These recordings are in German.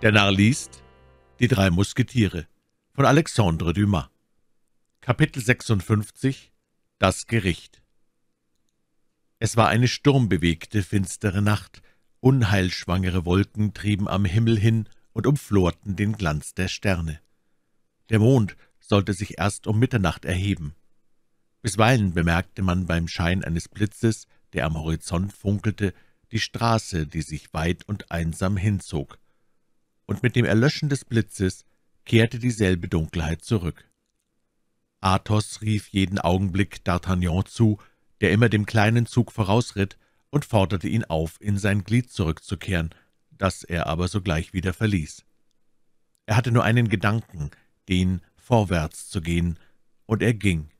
Der Narr liest Die drei Musketiere von Alexandre Dumas Kapitel 56 Das Gericht Es war eine sturmbewegte, finstere Nacht. Unheilschwangere Wolken trieben am Himmel hin und umflorten den Glanz der Sterne. Der Mond sollte sich erst um Mitternacht erheben. Bisweilen bemerkte man beim Schein eines Blitzes, der am Horizont funkelte, die Straße, die sich weit und einsam hinzog und mit dem Erlöschen des Blitzes kehrte dieselbe Dunkelheit zurück. Athos rief jeden Augenblick D'Artagnan zu, der immer dem kleinen Zug vorausritt, und forderte ihn auf, in sein Glied zurückzukehren, das er aber sogleich wieder verließ. Er hatte nur einen Gedanken, den vorwärts zu gehen, und er ging.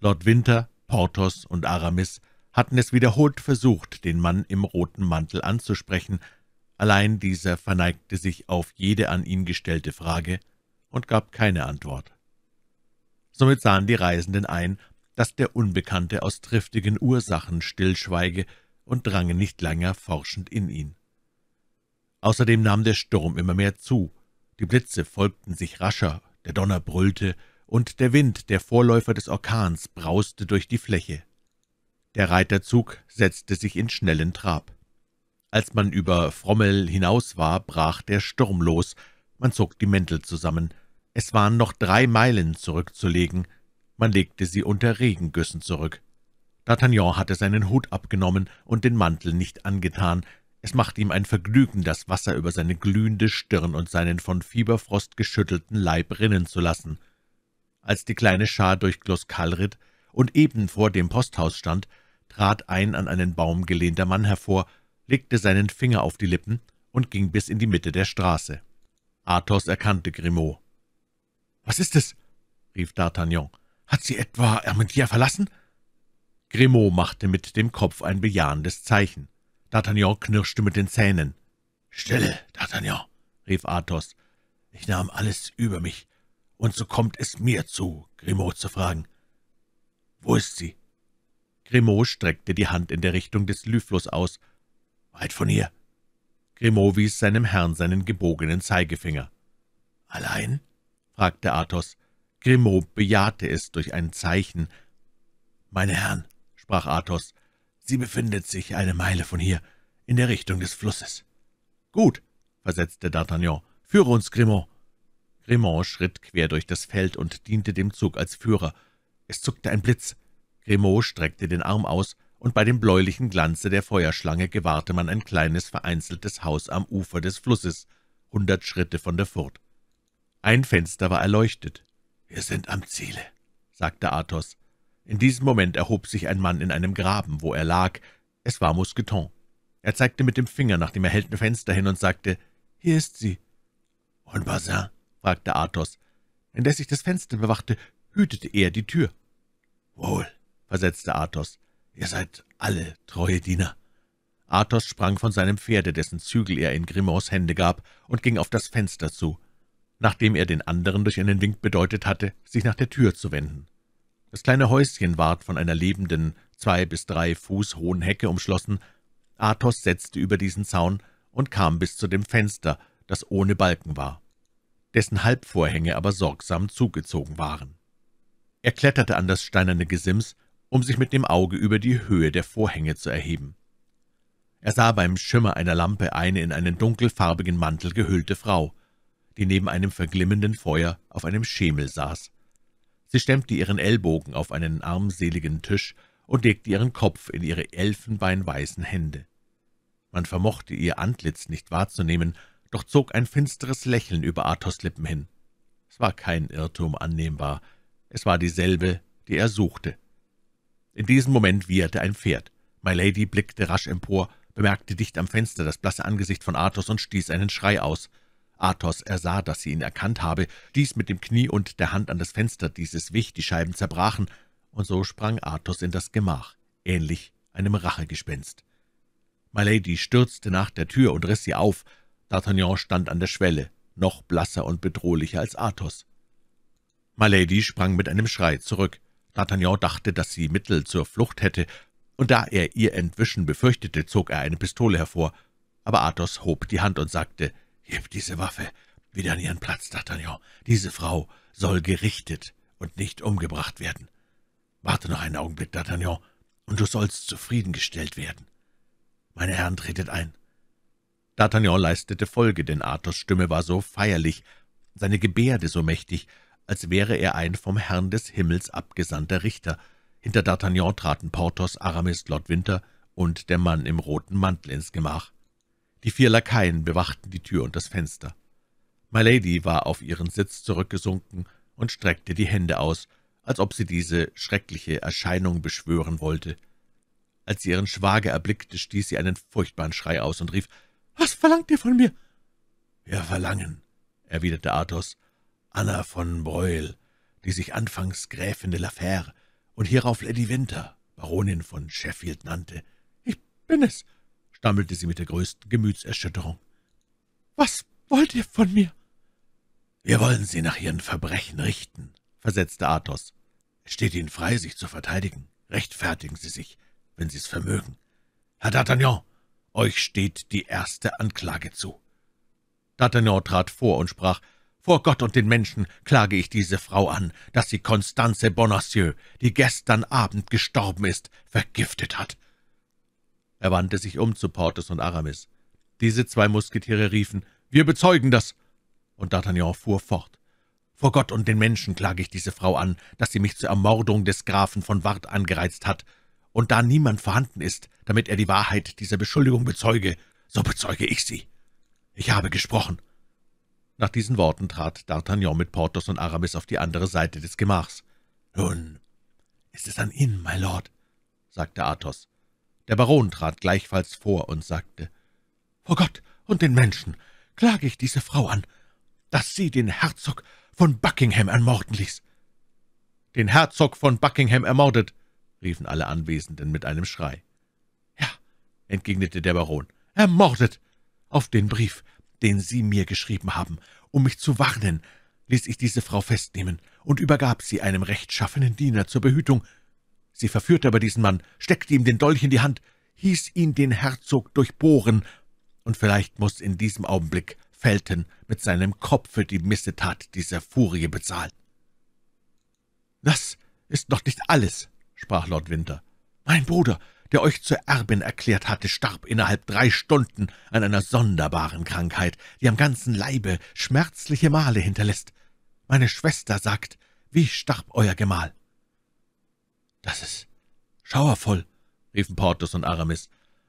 Lord Winter, Porthos und Aramis hatten es wiederholt versucht, den Mann im roten Mantel anzusprechen, Allein dieser verneigte sich auf jede an ihn gestellte Frage und gab keine Antwort. Somit sahen die Reisenden ein, dass der Unbekannte aus triftigen Ursachen stillschweige und drangen nicht länger forschend in ihn. Außerdem nahm der Sturm immer mehr zu, die Blitze folgten sich rascher, der Donner brüllte, und der Wind, der Vorläufer des Orkans, brauste durch die Fläche. Der Reiterzug setzte sich in schnellen Trab. Als man über Frommel hinaus war, brach der Sturm los. Man zog die Mäntel zusammen. Es waren noch drei Meilen zurückzulegen. Man legte sie unter Regengüssen zurück. D'Artagnan hatte seinen Hut abgenommen und den Mantel nicht angetan. Es machte ihm ein Vergnügen, das Wasser über seine glühende Stirn und seinen von Fieberfrost geschüttelten Leib rinnen zu lassen. Als die kleine Schar durch Gloskal ritt und eben vor dem Posthaus stand, trat ein an einen Baum gelehnter Mann hervor legte seinen Finger auf die Lippen und ging bis in die Mitte der Straße. Athos erkannte Grimaud. »Was ist es?« rief D'Artagnan. »Hat sie etwa Ermentia verlassen?« Grimaud machte mit dem Kopf ein bejahendes Zeichen. D'Artagnan knirschte mit den Zähnen. »Stille, D'Artagnan«, rief Athos. »Ich nahm alles über mich, und so kommt es mir zu, Grimaud zu fragen. Wo ist sie?« Grimaud streckte die Hand in der Richtung des Lyflus aus »Weit von hier.« Grimaud wies seinem Herrn seinen gebogenen Zeigefinger. »Allein?« fragte Athos. Grimaud bejahte es durch ein Zeichen. »Meine Herren«, sprach Athos, »sie befindet sich eine Meile von hier, in der Richtung des Flusses.« »Gut«, versetzte D'Artagnan, »führe uns, Grimaud.« Grimaud schritt quer durch das Feld und diente dem Zug als Führer. Es zuckte ein Blitz. Grimaud streckte den Arm aus, und bei dem bläulichen Glanze der Feuerschlange gewahrte man ein kleines, vereinzeltes Haus am Ufer des Flusses, hundert Schritte von der Furt. Ein Fenster war erleuchtet. »Wir sind am Ziele«, sagte Athos. In diesem Moment erhob sich ein Mann in einem Graben, wo er lag. Es war Mousqueton. Er zeigte mit dem Finger nach dem erhellten Fenster hin und sagte, »Hier ist sie.« »Und Bazin?« fragte Athos. Indes ich das Fenster bewachte, hütete er die Tür. »Wohl«, versetzte Athos. »Ihr seid alle treue Diener.« Athos sprang von seinem Pferde, dessen Zügel er in Grimauds Hände gab, und ging auf das Fenster zu, nachdem er den anderen durch einen Wink bedeutet hatte, sich nach der Tür zu wenden. Das kleine Häuschen ward von einer lebenden, zwei bis drei Fuß hohen Hecke umschlossen. Athos setzte über diesen Zaun und kam bis zu dem Fenster, das ohne Balken war, dessen Halbvorhänge aber sorgsam zugezogen waren. Er kletterte an das steinerne Gesims um sich mit dem Auge über die Höhe der Vorhänge zu erheben. Er sah beim Schimmer einer Lampe eine in einen dunkelfarbigen Mantel gehüllte Frau, die neben einem verglimmenden Feuer auf einem Schemel saß. Sie stemmte ihren Ellbogen auf einen armseligen Tisch und legte ihren Kopf in ihre elfenbeinweißen Hände. Man vermochte ihr Antlitz nicht wahrzunehmen, doch zog ein finsteres Lächeln über Athos Lippen hin. Es war kein Irrtum annehmbar, es war dieselbe, die er suchte. In diesem Moment wieherte ein Pferd. My Lady blickte rasch empor, bemerkte dicht am Fenster das blasse Angesicht von Athos und stieß einen Schrei aus. Athos ersah, dass sie ihn erkannt habe, stieß mit dem Knie und der Hand an das Fenster, dieses wich, die Scheiben zerbrachen, und so sprang Athos in das Gemach, ähnlich einem Rachegespenst. My Lady stürzte nach der Tür und riss sie auf. D'Artagnan stand an der Schwelle, noch blasser und bedrohlicher als Athos. Lady sprang mit einem Schrei zurück. D'Artagnan dachte, dass sie Mittel zur Flucht hätte, und da er ihr Entwischen befürchtete, zog er eine Pistole hervor. Aber Athos hob die Hand und sagte, »Heb diese Waffe wieder an ihren Platz, D'Artagnan. Diese Frau soll gerichtet und nicht umgebracht werden. Warte noch einen Augenblick, D'Artagnan, und du sollst zufriedengestellt werden. Meine Herren, tretet ein.« D'Artagnan leistete Folge, denn Athos' Stimme war so feierlich, seine Gebärde so mächtig, als wäre er ein vom Herrn des Himmels abgesandter Richter. Hinter D'Artagnan traten Porthos, Aramis, Lord Winter und der Mann im roten Mantel ins Gemach. Die vier Lakaien bewachten die Tür und das Fenster. My Lady war auf ihren Sitz zurückgesunken und streckte die Hände aus, als ob sie diese schreckliche Erscheinung beschwören wollte. Als sie ihren Schwager erblickte, stieß sie einen furchtbaren Schrei aus und rief, »Was verlangt ihr von mir?« »Wir verlangen«, erwiderte Athos, Anna von Breuil, die sich anfangs Gräfin de la Fère und hierauf Lady Winter, Baronin von Sheffield, nannte. »Ich bin es«, stammelte sie mit der größten Gemütserschütterung. »Was wollt ihr von mir?« »Wir wollen sie nach ihren Verbrechen richten«, versetzte Athos. »Es steht ihnen frei, sich zu verteidigen. Rechtfertigen sie sich, wenn sie es vermögen. Herr D'Artagnan, euch steht die erste Anklage zu.« D'Artagnan trat vor und sprach, vor Gott und den Menschen klage ich diese Frau an, dass sie Constanze Bonacieux, die gestern Abend gestorben ist, vergiftet hat.« Er wandte sich um zu Porthos und Aramis. Diese zwei Musketiere riefen, »Wir bezeugen das!« Und D'Artagnan fuhr fort. »Vor Gott und den Menschen klage ich diese Frau an, dass sie mich zur Ermordung des Grafen von Ward angereizt hat. Und da niemand vorhanden ist, damit er die Wahrheit dieser Beschuldigung bezeuge, so bezeuge ich sie. Ich habe gesprochen.« nach diesen Worten trat D'Artagnan mit Porthos und Aramis auf die andere Seite des Gemachs. »Nun ist es an Ihnen, mein Lord«, sagte Athos. Der Baron trat gleichfalls vor und sagte, »Vor Gott und den Menschen klage ich diese Frau an, dass sie den Herzog von Buckingham ermorden ließ.« »Den Herzog von Buckingham ermordet«, riefen alle Anwesenden mit einem Schrei. »Ja«, entgegnete der Baron, »ermordet. Auf den Brief den Sie mir geschrieben haben, um mich zu warnen, ließ ich diese Frau festnehmen und übergab sie einem rechtschaffenen Diener zur Behütung. Sie verführte aber diesen Mann, steckte ihm den Dolch in die Hand, hieß ihn den Herzog durchbohren, und vielleicht muß in diesem Augenblick Felten mit seinem Kopfe die Missetat dieser Furie bezahlen. »Das ist noch nicht alles«, sprach Lord Winter. »Mein Bruder der euch zur Erbin erklärt hatte, starb innerhalb drei Stunden an einer sonderbaren Krankheit, die am ganzen Leibe schmerzliche Male hinterlässt. Meine Schwester sagt, wie starb euer Gemahl?« »Das ist schauervoll«, riefen Porthos und Aramis.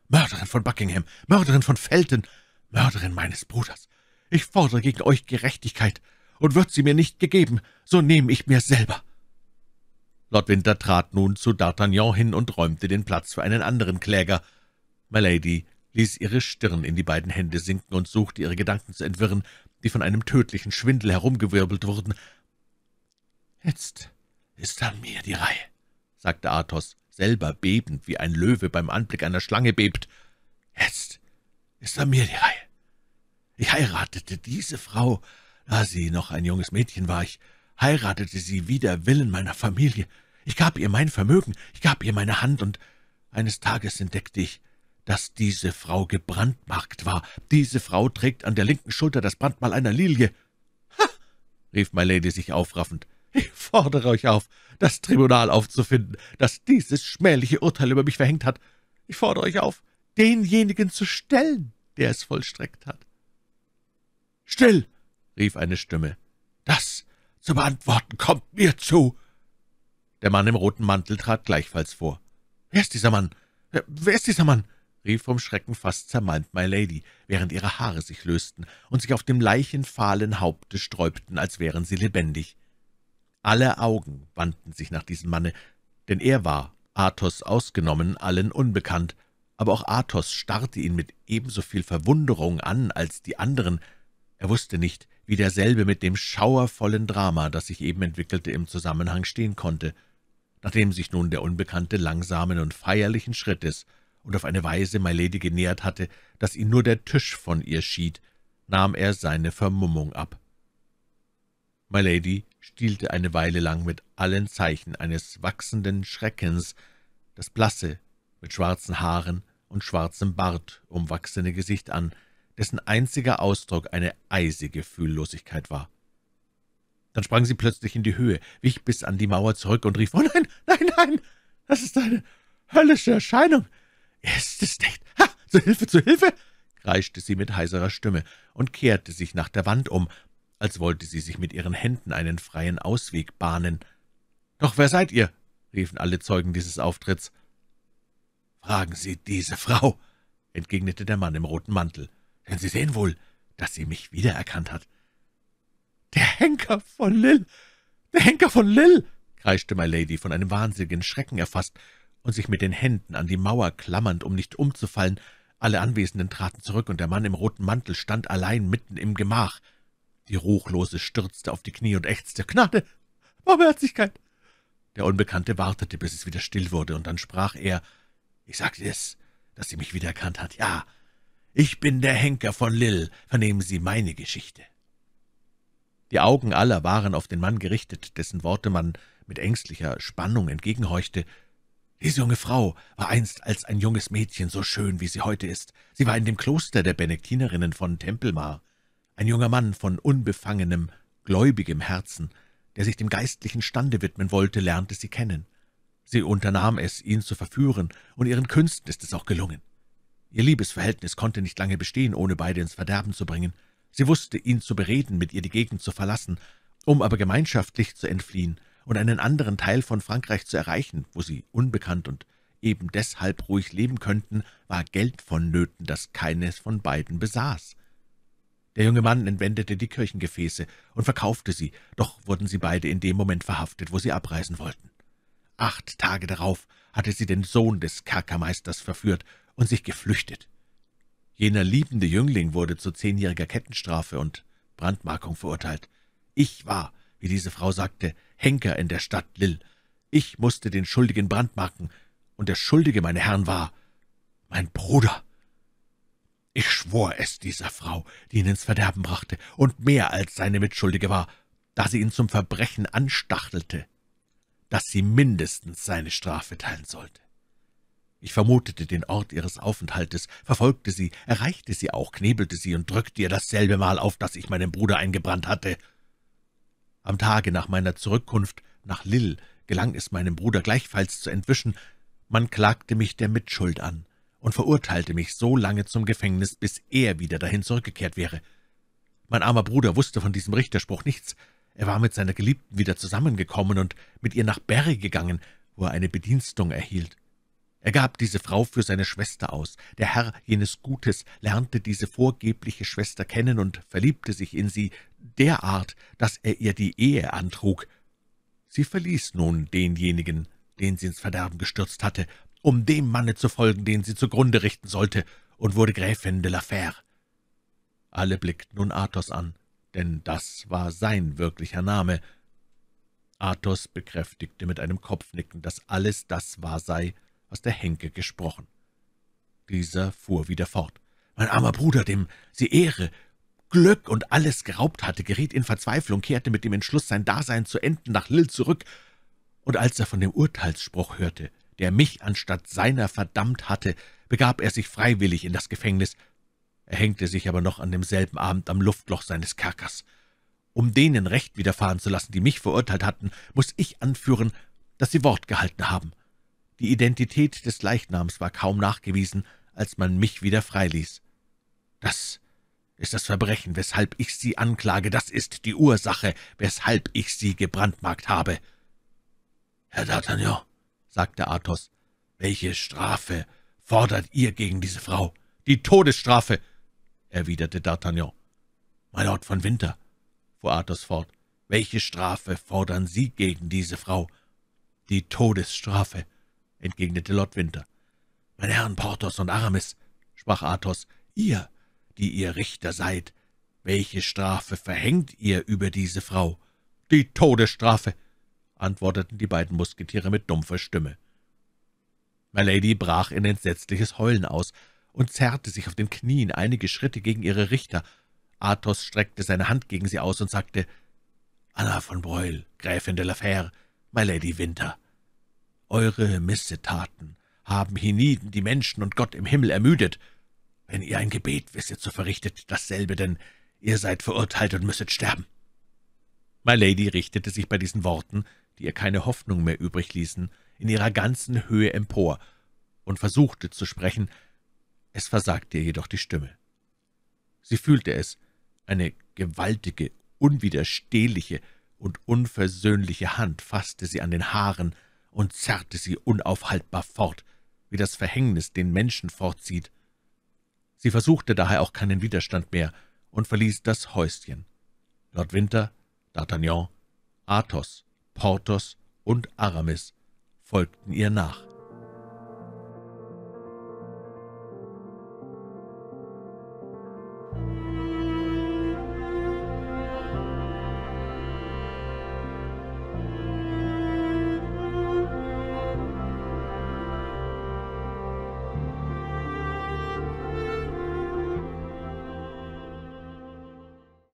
»Mörderin von Buckingham, Mörderin von Felten, Mörderin meines Bruders. Ich fordere gegen euch Gerechtigkeit, und wird sie mir nicht gegeben, so nehme ich mir selber.« Lord Winter trat nun zu D'Artagnan hin und räumte den Platz für einen anderen Kläger. Milady ließ ihre Stirn in die beiden Hände sinken und suchte, ihre Gedanken zu entwirren, die von einem tödlichen Schwindel herumgewirbelt wurden. »Jetzt ist an mir die Reihe«, sagte Athos, selber bebend, wie ein Löwe beim Anblick einer Schlange bebt. »Jetzt ist an mir die Reihe. Ich heiratete diese Frau, da sie noch ein junges Mädchen war. Ich heiratete sie wider Willen meiner Familie.« ich gab ihr mein Vermögen, ich gab ihr meine Hand, und eines Tages entdeckte ich, dass diese Frau gebrandmarkt war. Diese Frau trägt an der linken Schulter das Brandmal einer Lilie. Ha! rief My Lady sich aufraffend. Ich fordere euch auf, das Tribunal aufzufinden, das dieses schmähliche Urteil über mich verhängt hat. Ich fordere euch auf, denjenigen zu stellen, der es vollstreckt hat. Still! rief eine Stimme. Das zu beantworten kommt mir zu. Der Mann im roten Mantel trat gleichfalls vor. »Wer ist dieser Mann? Äh, wer ist dieser Mann?« rief vom Schrecken fast zermalmt My Lady, während ihre Haare sich lösten und sich auf dem leichenfahlen Haupte sträubten, als wären sie lebendig. Alle Augen wandten sich nach diesem Manne, denn er war, Athos ausgenommen, allen unbekannt, aber auch Athos starrte ihn mit ebenso viel Verwunderung an als die anderen. Er wusste nicht, wie derselbe mit dem schauervollen Drama, das sich eben entwickelte, im Zusammenhang stehen konnte nachdem sich nun der Unbekannte langsamen und feierlichen Schrittes und auf eine Weise My Lady genähert hatte, dass ihn nur der Tisch von ihr schied, nahm er seine Vermummung ab. My Lady stielte eine Weile lang mit allen Zeichen eines wachsenden Schreckens das blasse, mit schwarzen Haaren und schwarzem Bart umwachsene Gesicht an, dessen einziger Ausdruck eine eisige Fühllosigkeit war. Dann sprang sie plötzlich in die Höhe, wich bis an die Mauer zurück und rief, »Oh nein, nein, nein, das ist eine höllische Erscheinung! Ist es nicht? Ha, zu Hilfe, zu Hilfe!« kreischte sie mit heiserer Stimme und kehrte sich nach der Wand um, als wollte sie sich mit ihren Händen einen freien Ausweg bahnen. »Doch wer seid ihr?« riefen alle Zeugen dieses Auftritts. »Fragen Sie diese Frau«, entgegnete der Mann im roten Mantel, »denn Sie sehen wohl, dass sie mich wiedererkannt hat. »Der Henker von Lill! Der Henker von Lill!« kreischte My Lady, von einem wahnsinnigen Schrecken erfasst und sich mit den Händen an die Mauer klammernd, um nicht umzufallen. Alle Anwesenden traten zurück, und der Mann im roten Mantel stand allein mitten im Gemach. Die Ruchlose stürzte auf die Knie und ächzte, »Gnade! Barmherzigkeit!« Der Unbekannte wartete, bis es wieder still wurde, und dann sprach er, »Ich sagte es, dass sie mich wiedererkannt hat, ja. Ich bin der Henker von Lill, vernehmen Sie meine Geschichte.« die Augen aller waren auf den Mann gerichtet, dessen Worte man mit ängstlicher Spannung entgegenhorchte. »Diese junge Frau war einst als ein junges Mädchen so schön, wie sie heute ist. Sie war in dem Kloster der Benektinerinnen von Tempelmar. Ein junger Mann von unbefangenem, gläubigem Herzen, der sich dem geistlichen Stande widmen wollte, lernte sie kennen. Sie unternahm es, ihn zu verführen, und ihren Künsten ist es auch gelungen. Ihr Liebesverhältnis konnte nicht lange bestehen, ohne beide ins Verderben zu bringen. Sie wusste, ihn zu bereden, mit ihr die Gegend zu verlassen, um aber gemeinschaftlich zu entfliehen und einen anderen Teil von Frankreich zu erreichen, wo sie unbekannt und eben deshalb ruhig leben könnten, war Geld vonnöten, das keines von beiden besaß. Der junge Mann entwendete die Kirchengefäße und verkaufte sie, doch wurden sie beide in dem Moment verhaftet, wo sie abreisen wollten. Acht Tage darauf hatte sie den Sohn des Kerkermeisters verführt und sich geflüchtet. Jener liebende Jüngling wurde zu zehnjähriger Kettenstrafe und Brandmarkung verurteilt. Ich war, wie diese Frau sagte, Henker in der Stadt Lille. Ich musste den Schuldigen brandmarken, und der Schuldige, meine Herren, war mein Bruder. Ich schwor es dieser Frau, die ihn ins Verderben brachte, und mehr als seine Mitschuldige war, da sie ihn zum Verbrechen anstachelte, dass sie mindestens seine Strafe teilen sollte. Ich vermutete den Ort ihres Aufenthaltes, verfolgte sie, erreichte sie auch, knebelte sie und drückte ihr dasselbe Mal auf, das ich meinem Bruder eingebrannt hatte. Am Tage nach meiner Zurückkunft nach Lille gelang es meinem Bruder gleichfalls zu entwischen, man klagte mich der Mitschuld an und verurteilte mich so lange zum Gefängnis, bis er wieder dahin zurückgekehrt wäre. Mein armer Bruder wusste von diesem Richterspruch nichts. Er war mit seiner Geliebten wieder zusammengekommen und mit ihr nach Berry gegangen, wo er eine Bedienstung erhielt. Er gab diese Frau für seine Schwester aus. Der Herr jenes Gutes lernte diese vorgebliche Schwester kennen und verliebte sich in sie derart, dass er ihr die Ehe antrug. Sie verließ nun denjenigen, den sie ins Verderben gestürzt hatte, um dem Manne zu folgen, den sie zugrunde richten sollte, und wurde Gräfin de la Fère. Alle blickten nun Athos an, denn das war sein wirklicher Name. Athos bekräftigte mit einem Kopfnicken, dass alles das wahr sei, was der Henke gesprochen. Dieser fuhr wieder fort. Mein armer Bruder, dem sie Ehre, Glück und alles geraubt hatte, geriet in Verzweiflung, kehrte mit dem Entschluss, sein Dasein zu enden, nach Lill zurück, und als er von dem Urteilsspruch hörte, der mich anstatt seiner verdammt hatte, begab er sich freiwillig in das Gefängnis. Er hängte sich aber noch an demselben Abend am Luftloch seines Kerkers. Um denen Recht widerfahren zu lassen, die mich verurteilt hatten, muß ich anführen, dass sie Wort gehalten haben. Die Identität des Leichnams war kaum nachgewiesen, als man mich wieder freiließ. Das ist das Verbrechen, weshalb ich Sie anklage, das ist die Ursache, weshalb ich Sie gebrandmarkt habe.« »Herr D'Artagnan«, sagte Athos, »welche Strafe fordert ihr gegen diese Frau?« »Die Todesstrafe«, erwiderte D'Artagnan. »Mein Lord von Winter«, fuhr Athos fort, »welche Strafe fordern Sie gegen diese Frau?« »Die Todesstrafe«, entgegnete Lord Winter. »Meine Herren Porthos und Aramis«, sprach Athos, »ihr, die ihr Richter seid, welche Strafe verhängt ihr über diese Frau?« »Die Todesstrafe«, antworteten die beiden Musketiere mit dumpfer Stimme. Lady brach in entsetzliches Heulen aus und zerrte sich auf den Knien einige Schritte gegen ihre Richter. Athos streckte seine Hand gegen sie aus und sagte, »Anna von Breuil, Gräfin de la Fère, Lady Winter, eure Missetaten haben hienieden die Menschen und Gott im Himmel ermüdet. Wenn ihr ein Gebet wisset, so verrichtet dasselbe, denn ihr seid verurteilt und müsset sterben.« My Lady richtete sich bei diesen Worten, die ihr keine Hoffnung mehr übrig ließen, in ihrer ganzen Höhe empor und versuchte zu sprechen, es versagte ihr jedoch die Stimme. Sie fühlte es, eine gewaltige, unwiderstehliche und unversöhnliche Hand fasste sie an den Haaren, und zerrte sie unaufhaltbar fort, wie das Verhängnis den Menschen fortzieht. Sie versuchte daher auch keinen Widerstand mehr und verließ das Häuschen. Lord Winter, D'Artagnan, Athos, Porthos und Aramis folgten ihr nach.